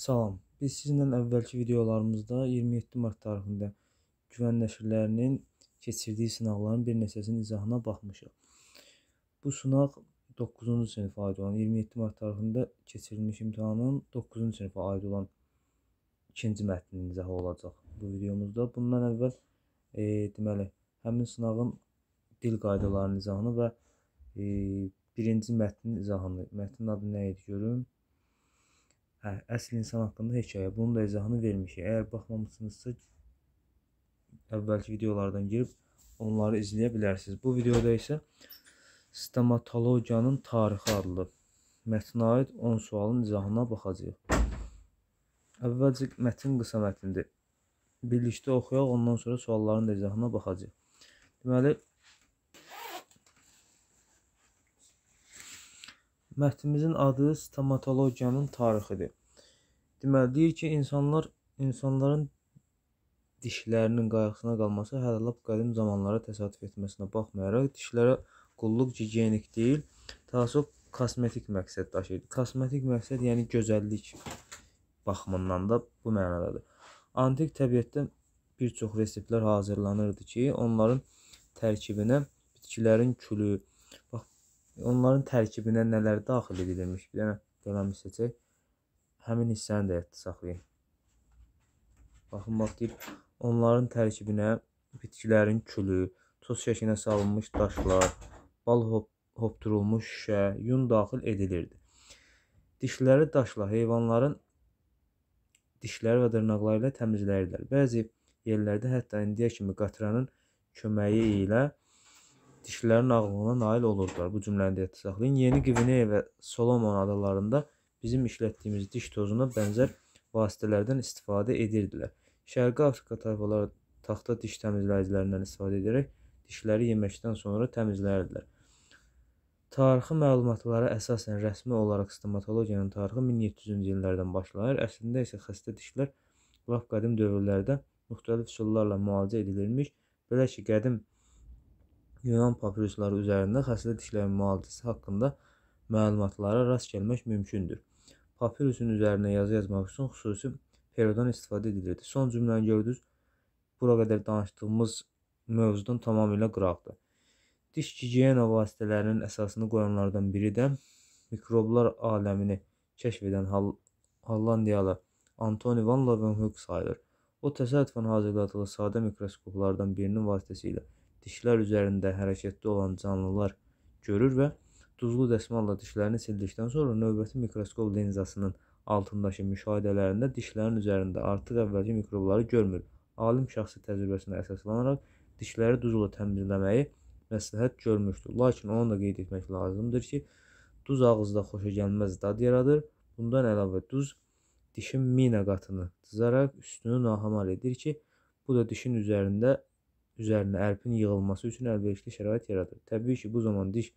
Salam, biz sizinlə əvvəlki videolarımızda 27 mart tarixində güvən nəşrlərinin keçirdiyi sınaqların bir neçəsinin izahına baxmışıq. Bu sınaq 9-cu sinifə aid olan 27 mart tarixində keçirilmiş imtahanın 9-cu sinifə aid olan ikinci mətnin izahı olacaq bu videomuzda. Bundan əvvəl e, deməli, həmin sınağın dil qaydalarının izahını və e, birinci mətnin izahını, mətnin adı nə idi görüm? Hə, əsl insan haqqında hekayə. Bunun da izahını vermişik. Əgər baxmamısınızsa əvvəlki videolardan girib onları izləyə bilərsiniz. Bu videoda isə stomatologiyanın tarixi adlı mətnə aid 10 sualın izahına baxacağıq. Əvvəlcə mətin qısa mətndir. Birlikdə oxuyaq, ondan sonra sualların da izahına baxacağıq. Deməli, Mətnimizin adı stomatologiyanın tarixidir. Deməli deyir ki, insanlar insanların dişlərinin qayğısına qalması hələ lap qədim zamanlara təsadüf etməsinə baxmayaraq dişlərə qulluq gigiyenik deyil, təəssüf kosmetik məqsəd daşıyır. Kosmetik məqsəd yəni gözəllik baxımından da bu mənadadır. Antik təbiətdə bir çox reseptlər hazırlanırdı ki, onların tərkibinə bitkilərin külü, Onların tərkibinə nələr daxil edilmiş? Bir dənə qələmi seçək. Həmin hissəni də yadda saxlayın. Baxın, bax deyir, onların tərkibinə bitkilərin külü, toz şəklinə salınmış daşlar, bal hop hopdurulmuş şüşə, yun daxil edilirdi. Dişləri daşla heyvanların dişləri və dırnaqları ilə təmizləyirdilər. Bəzi yerlərdə hətta indiyə kimi qatranın köməyi ilə dişlilərin ağlına nail olurdular. Bu cümləni diqqətə saxlayın. Yeni Qvineya və Solomon adalarında bizim işlətdiyimiz diş tozuna bənzər vasitələrdən istifadə edirdilər. Şərqi Afrika tayfaları taxta diş təmizləyicilərindən istifadə edərək dişləri yeməkdən sonra təmizləyirdilər. Tarixi məlumatlara əsasən rəsmi olaraq stomatologiyanın tarixi 1700-cü illərdən başlayır. Əslində isə xəstə dişlər lap qədim dövrlərdə müxtəlif üsullarla müalicə edilirmiş. Belə ki, qədim Yunan papirusları üzərində xəstə dişlərin müalicəsi haqqında məlumatlara rast gəlmək mümkündür. Papirusun üzərinə yazı yazmaq üçün xüsusi periodan istifadə edilirdi. Son cümləni gördünüz. Bura qədər danışdığımız mövzudan tamamilə qıraqdır. Diş gigiyena vasitələrinin əsasını qoyanlardan biri də mikroblar aləmini kəşf edən Hol Hollandiyalı Antoni van Leeuwenhoek sayılır. O təsadüfən hazırladığı sadə mikroskoplardan birinin vasitəsilə dişlər üzərində hərəkətli olan canlılar görür və duzlu dəsmalla dişlərini sildikdən sonra növbəti mikroskop linzasının altındakı müşahidələrində dişlərin üzərində artıq əvvəlki mikrobları görmür. Alim şəxsi təcrübəsinə əsaslanaraq dişləri duzla təmizləməyi məsləhət görmüşdür. Lakin onu da qeyd etmək lazımdır ki, duz ağızda xoşagəlməz dad yaradır. Bundan əlavə duz dişin mina qatını cızaraq üstünü nahamar edir ki, bu da dişin üzərində üzərinə ərpin yığılması üçün əlverişli şərait yaradır. Təbii ki, bu zaman diş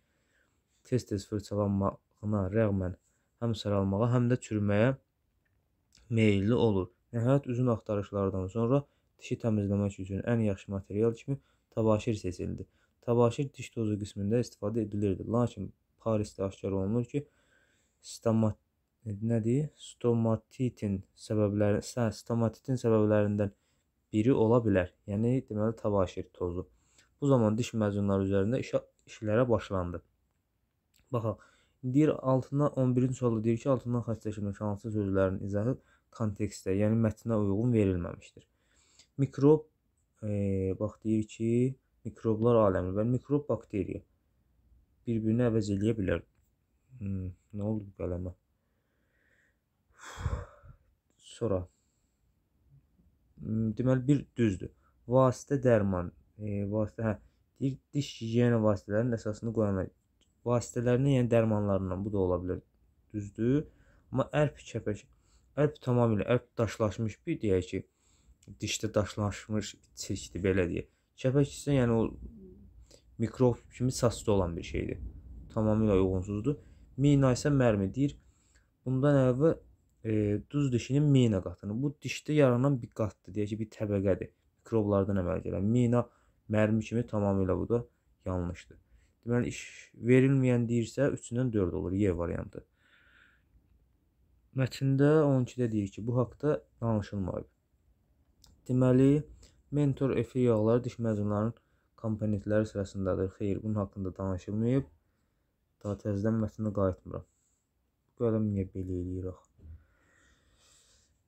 tez-tez fırçalanmağına rəğmən həm saralmağa, həm də çürüməyə meyilli olur. Nəhayət uzun axtarışlardan sonra dişi təmizləmək üçün ən yaxşı material kimi təbaşir seçildi. Təbaşir diş tozu qismində istifadə edilirdi. Lakin Parisdə aşkar olunur ki, stomat nədir? Stomatitin səbəbləri, hə, stomatitin səbəblərindən biri ola bilər. Yəni deməli təbaşir tozu. Bu zaman diş macunları üzərində iş işlərə başlandı. Baxaq. Deyir altına 11-ci sualda deyir ki, altından xəstəşmək hansı sözlərin izahı kontekstdə, yəni mətnə uyğun verilməmişdir. Mikrob e, bax deyir ki, mikroblar aləmi və mikrob bakteriya bir-birini əvəz eləyə bilər. Hmm, nə oldu bu qələmə? Sonra deməli bir düzdür. Vasitə dərman, e, vasitə hə, deyir, diş gigiyena vasitələrinin əsasını qoyan vasitələrini, yəni dərmanlarından bu da ola bilər. Düzdür. Amma ərp kəpək, ərp tamamilə ərp daşlaşmış bir deyək ki, dişdə daşlaşmış çirkdir belə deyək. Kəpək isə yəni o mikrob kimi saçda olan bir şeydir. Tamamilə uyğunsuzdur. Mina isə mərmi deyir. Bundan əvvəl e, duz dişinin mina qatını. Bu dişdə yaranan bir qatdır, deyək ki, bir təbəqədir. Mikroblardan əmələ gələn mina mərmi kimi tamamilə bu da yanlışdır. Deməli iş verilməyən deyirsə 3-dən 4 olur Y variantı. Mətndə 12-də deyir ki, bu haqqda danışılmayıb. Deməli mentor efir yağları diş məzunlarının komponentləri sırasındadır. Xeyr, bunun haqqında danışılmayıb. Daha təzədən mətnə qayıtmıram. Bu qələm niyə belə eləyir axı?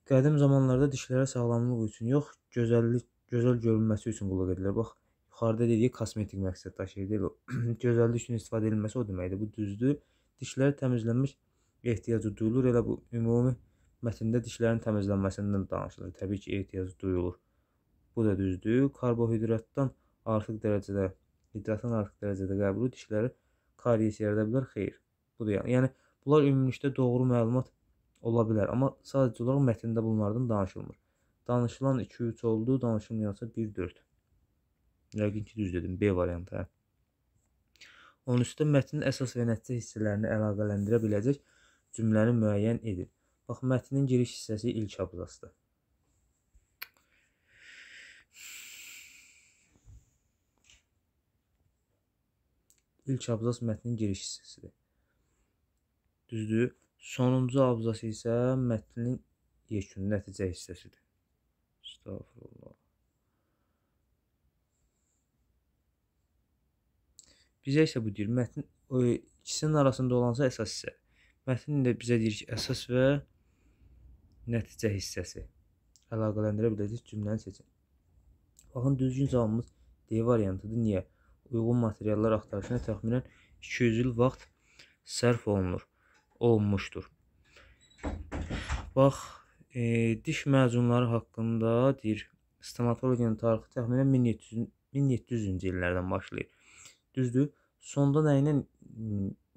Qədim zamanlarda dişlərə sağlamlıq üçün yox, gözəllik, gözəl görünməsi üçün qulluq edirlər. Bax, yuxarıda dedik kosmetik məqsəd daşıyır. Deyil, gözəllik üçün istifadə edilməsi o deməkdir. Bu düzdür. Dişlər təmizlənmiş ehtiyacı duyulur. Elə bu ümumi mətndə dişlərin təmizlənməsindən danışılır. Təbii ki, ehtiyacı duyulur. Bu da düzdür. Karbohidratdan artıq dərəcədə hidratın artıq dərəcədə qəbulu dişləri karies yarada bilər. Xeyr. Bu da yəni, yəni bunlar ümumilikdə doğru məlumat ola bilər, amma sadəcə olaraq mətndə bunlardan danışılmır. Danışılan 2-3 oldu, danışılmayansa 1-4. Yəqin ki, düz dedim, B variantı. Hə? Onun üstə mətnin əsas və nəticə hissələrini əlaqələndirə biləcək cümləni müəyyən edin. Bax, mətnin giriş hissəsi ilk abzasdır. İlk abzas mətnin giriş hissəsidir. Düzdür? Sonuncu abzas isə mətnin yekun nəticə hissəsidir. Astagfirullah. Bizə isə bu deyir, mətn o ikisinin arasında olansa əsas hissə. Mətn də bizə deyir ki, əsas və nəticə hissəsi. Əlaqələndirə biləcək cümləni seçin. Baxın, düzgün cavabımız D variantıdır. Niyə? Uyğun materiallar axtarışına təxminən 200 il vaxt sərf olunur olunmuşdur. Bax, e, diş məzunları haqqında deyir, stomatologiyanın tarixi təxminən 1700 1700-cü illərdən başlayır. Düzdür? Sonda nəyinə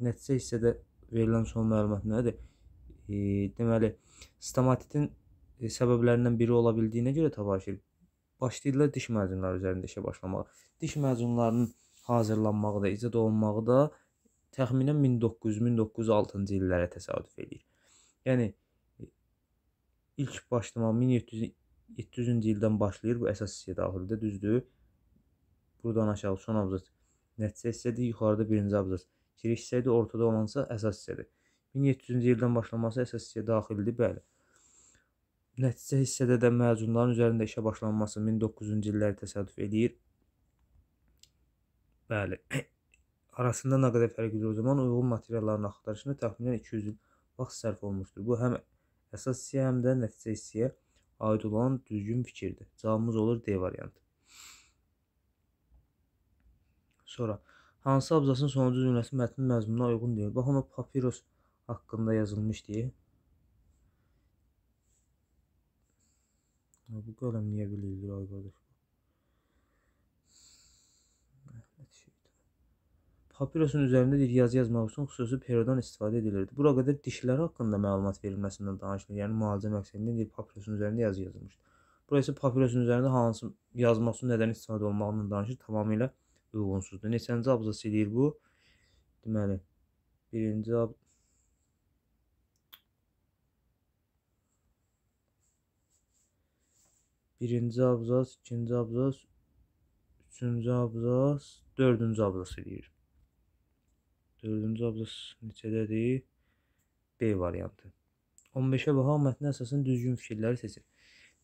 nəticə hissədə verilən son məlumat nədir? E, deməli, stomatitin e, səbəblərindən biri ola bildiyinə görə Tavaşir başlayırlar diş məzunları üzərində işə başlamağa. Diş məzunlarının hazırlanmağı da, icad olunmağı da təxminən 1900-1906-cı illərə təsadüf eləyir. Yəni e, ilk başlama 1700-700-cü ildən başlayır bu əsas hissiyə daxildir, düzdür? Buradan aşağı son abzas nəticə hissədir, yuxarıda birinci abzas giriş hissədir, ortada olansa əsas hissədir. 1700-cü ildən başlaması əsas hissəyə daxildir, bəli. Nəticə hissədə də məcunların üzərində işə başlanması 1900-cü illəri təsadüf eləyir. Bəli arasında nə qədər fərqlidir o zaman uyğun materialların axtarışına təxminən 200 il vaxt sərf olmuşdur. Bu həm əsas hissəyə, həm də nəticə hissəyə aid olan düzgün fikirdir. Cavabımız olur D variantı. Sonra hansı abzasın sonuncu cümləsi mətnin məzmununa uyğun deyil? Bax ona papiros haqqında yazılmış deyə. Bu qələmləyə bililir ay qardaş. Papirosun üzərində bir yazı yazmaq üçün xüsusi perodan istifadə edilirdi. Bura qədər dişlər haqqında məlumat verilməsindən danışılır. Yəni müalicə məqsədilə bir papirosun üzərində yazı yazılmışdı. Bura isə papirosun üzərində hansı yazması nədən istifadə olmağından danışır, tamamilə uyğunsuzdur. Neçənci abzas eləyir bu? Deməli, birinci ab Birinci abzas, ikinci abzas, üçüncü abzas, dördüncü abzas eləyir. Dördüncü abzas neçədədir? B variantı. 15-ə baxaq mətnə əsasən düzgün fikirləri seçin.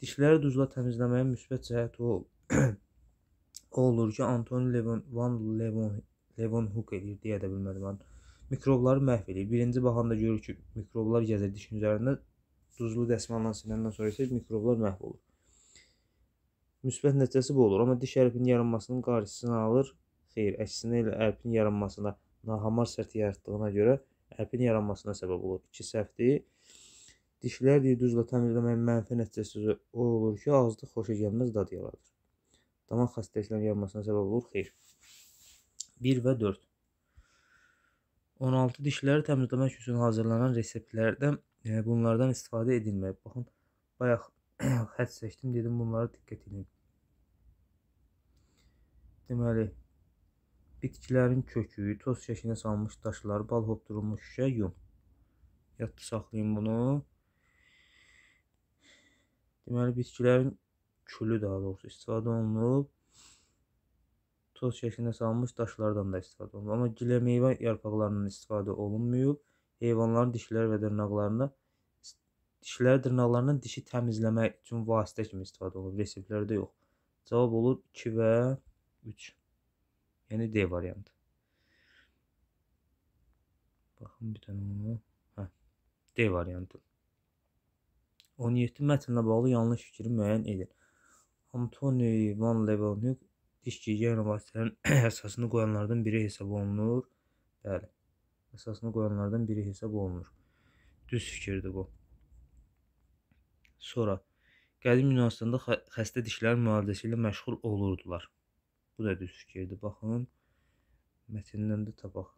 Dişləri duzla təmizləməyin müsbət cəhəti o, o olur ki, Anton Levon, Van Levon, Levon Hook eləyir deyə də bilmədim mən. Mikrobları məhv eləyir. Birinci baxanda görür ki, mikroblar gəzir dişin üzərində. Duzlu dəsmalla siləndən sonra isə mikroblar məhv olur. Müsbət nəticəsi bu olur, amma diş ərpinin yaranmasının qarşısını alır. Xeyr, əksinə elə ərpin yaranmasına nahamar səthi yaratdığına görə əpin yaranmasına səbəb olur. İki səhvdir. Dişlər düzlə təmizləməyin mənfi nəticəsi o olur ki, ağızda xoşa gəlməz dad yaradır. Damaq xəstəliklərinin yaranmasına səbəb olur. Xeyr. 1 və 4. 16 dişləri təmizləmək üçün hazırlanan reseptlərdən yəni bunlardan istifadə edilməyib. Baxın, bayaq xətt seçdim, dedim bunlara diqqət edin. Deməli, Bitkilərin kökü, toz şəklinə salmış daşlar, bal hopdurulmuş şüşə, yum. Yadda saxlayın bunu. Deməli, bitkilərin külü daha doğrusu istifadə olunub. Toz şəklinə salmış daşlardan da istifadə olunub. Amma gilə meyvə yarpaqlarından istifadə olunmuyub. Heyvanların dişləri və dırnaqlarında dişləri dırnaqlarından dişi təmizləmək üçün vasitə kimi istifadə olunub. Reseptlərdə yox. Cavab olur 2 və 3. Yəni D variantı. Baxın bir dənə onu. Hə. D variantı. 17 mətnlə bağlı yanlış fikri müəyyən edin. Antoni Van Leeuwenhoek diş gigiyena vasitələrinin əsasını qoyanlardan biri hesab olunur. Bəli. Əsasını qoyanlardan biri hesab olunur. Düz fikirdir bu. Sonra qədim Yunanıstanda xəstə dişlər müalicəsi ilə məşğul olurdular. Bu da düz fikirdir. Baxın. Mətndən də tapaq.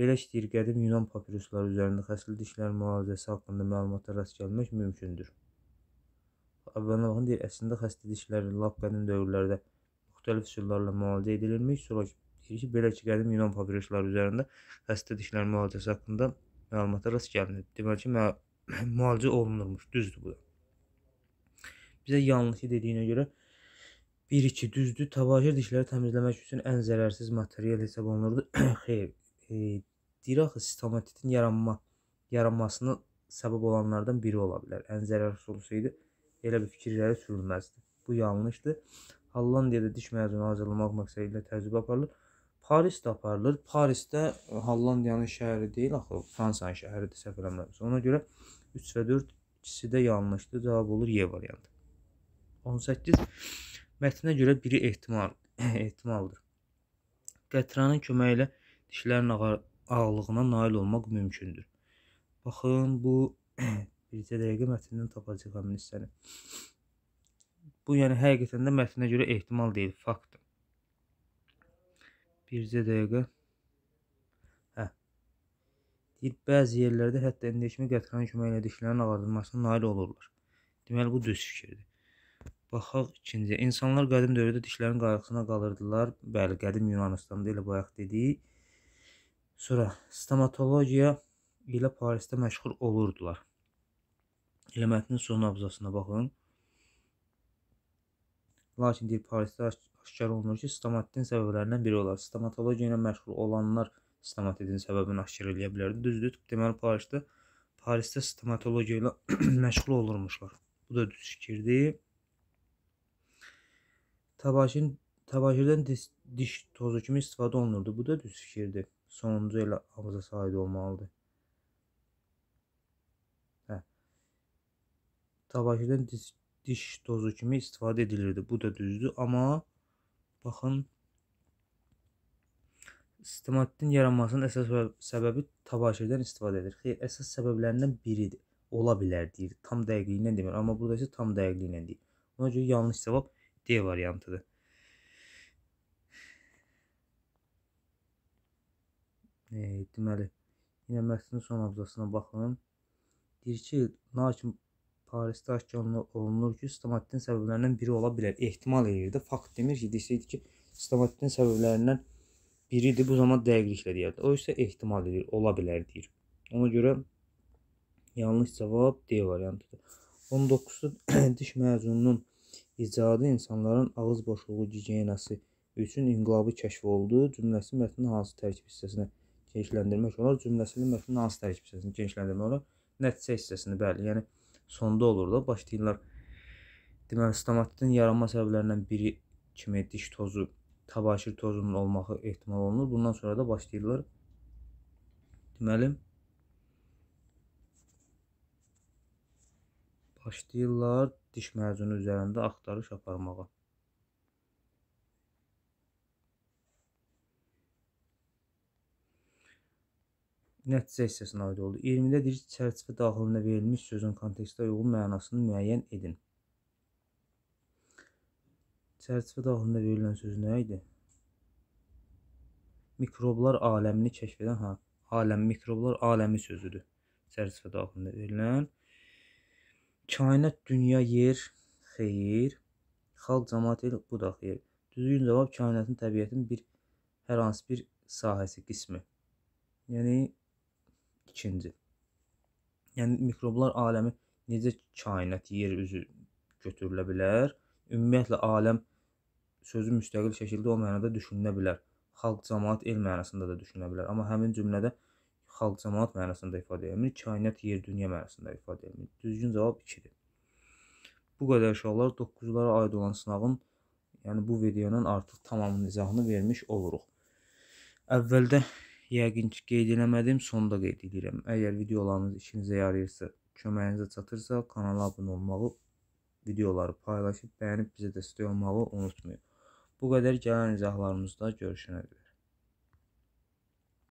Belə ki, deyir, qədim Yunan papirusları üzərində xəsli dişlər müalicəsi haqqında məlumata rast gəlmək mümkündür. Əvvələn baxın, deyir, əslində xəsli dişlər lap qədim dövrlərdə müxtəlif üsullarla müalicə edilirmiş. Sonra deyir ki, belə ki, qədim Yunan papirusları üzərində xəsli dişlər müalicəsi haqqında məlumata rast gəlinib. Deməli ki, müalicə olunurmuş. Düzdür bu da. Bizə yanlışı dediyinə görə 1-2 düzdür. Tavajer dişləri təmizləmək üçün ən zərərsiz material hesab olunurdu. Xeyr, e, deyir axı stomatitin yaranma yaranmasına səbəb olanlardan biri ola bilər. Ən zərərsiz olsaydı elə bir fikirlərə sürülməzdi. Bu yanlışdır. Hollandiyada diş macunu hazırlamaq məqsədi ilə təcrübə aparılır. Parisdə aparılır. Parisdə Hollandiyanın şəhəri deyil axı, Fransanın şəhəridir səhv eləmirəmsə. Ona görə 3 və 4 ikisi də yanlışdır. Cavab olur E variantı. 18 Mətnə görə biri ehtimal ehtimaldır. Qətranın köməyi ilə dişlərin ağırlığına nail olmaq mümkündür. Baxın, bu bircə dəqiqə mətndən tapacağam həmin hissəni. Bu yəni həqiqətən də mətnə görə ehtimal deyil, faktdır. Bircə dəqiqə. Hə. Deyir, bəzi yerlərdə hətta indiki kimi qətranın köməyi ilə dişlərin ağardılmasına nail olurlar. Deməli bu düz fikirdir. Baxaq ikinci. İnsanlar qədim dövrdə dişlərin qayğısına qalırdılar. Bəli, qədim Yunanıstanda elə bayaq dedik. Sonra stomatologiya ilə Parisdə məşğul olurdular. Elə mətnin son abzasına baxın. Lakin deyir Parisdə aşkar olunur ki, stomatitinin səbəblərindən biri olar. Stomatologiya ilə məşğul olanlar stomatitin səbəbini aşkar eləyə bilərdi. Düzdür? Deməli Parisdə Parisdə stomatologiya ilə məşğul olurmuşlar. Bu da düz fikirdir. Təbaşir, təbaşirdən diş, diş tozu kimi istifadə olunurdu. Bu da düz fikirdir. Sonuncu elə Hamza Said olmalıdır. Hə. Təbaşirdən diş, diş tozu kimi istifadə edilirdi. Bu da düzdür. Amma baxın stomatitin yaranmasının əsas səbəbi təbaşirdən istifadə edir. Xeyr, əsas səbəblərindən biridir. Ola bilər deyir. Tam dəqiqliklə demir, amma burada isə tam dəqiqliklə deyir. Ona görə yanlış cavab D variantıdır. E, deməli, yenə mətnin son abzasına baxın. Deyir ki, lakin Parisdə aşkar olunur ki, stomatitinin səbəblərindən biri ola bilər. Ehtimal eləyir də, fakt demir ki, desəydi ki, stomatitinin səbəblərindən biridir, bu zaman dəqiqliklə deyərdi. O isə ehtimal eləyir, ola bilər deyir. Ona görə yanlış cavab D variantıdır. 19-da diş məzununun icadı insanların ağız boşluğu gigiyenası üçün inqilabı kəşf oldu. Cümləsi mətnin hansı tərkib hissəsinə genişləndirmək olar? Cümləsinin mətnin hansı tərkib hissəsini genişləndirmək olar? Nəticə hissəsini, bəli. Yəni sonda olur da başlayırlar. Deməli, stomatitinin yaranma səbəblərindən biri kimi diş tozu, tabaşir tozunun olması ehtimal olunur. Bundan sonra da başlayırlar. Deməli, başlayırlar diş macunu üzərində axtarış aparmağa. Nəticə hissəsinə aid oldu. 20-də bir çərçivə daxilində verilmiş sözün kontekstə uyğun mənasını müəyyən edin. Çərçivə daxilində verilən söz nə idi? Mikroblar aləmini kəşf edən ha, hə, aləm mikroblar aləmi sözüdür. Çərçivə daxilində verilən Kainat, dünya, yer, xeyir, xalq, cəmaət, el, bu da xeyir. Düzgün cavab kainatın təbiətin bir hər hansı bir sahəsi, qismi. Yəni ikinci. Yəni mikroblar aləmi necə kainat, yer üzü götürülə bilər? Ümumiyyətlə aləm sözü müstəqil şəkildə o mənada düşünülə bilər. Xalq, cəmaət, el mənasında da düşünülə bilər. Amma həmin cümlədə xalq cəmaət mənasında ifadə edilmir, kainat yer dünya mənasında ifadə edilmir. Düzgün cavab 2-dir. Bu qədər uşaqlar 9-lara aid olan sınağın, yəni bu videonun artıq tamamının izahını vermiş oluruq. Əvvəldə yəqin ki, qeyd eləmədim, sonda qeyd edirəm. Əgər videolarımız işinizə yarayırsa, köməyinizə çatırsa, kanala abunə olmağı, videoları paylaşıb, bəyənib bizə dəstək olmağı unutmayın. Bu qədər gələn izahlarımızda görüşənə qədər.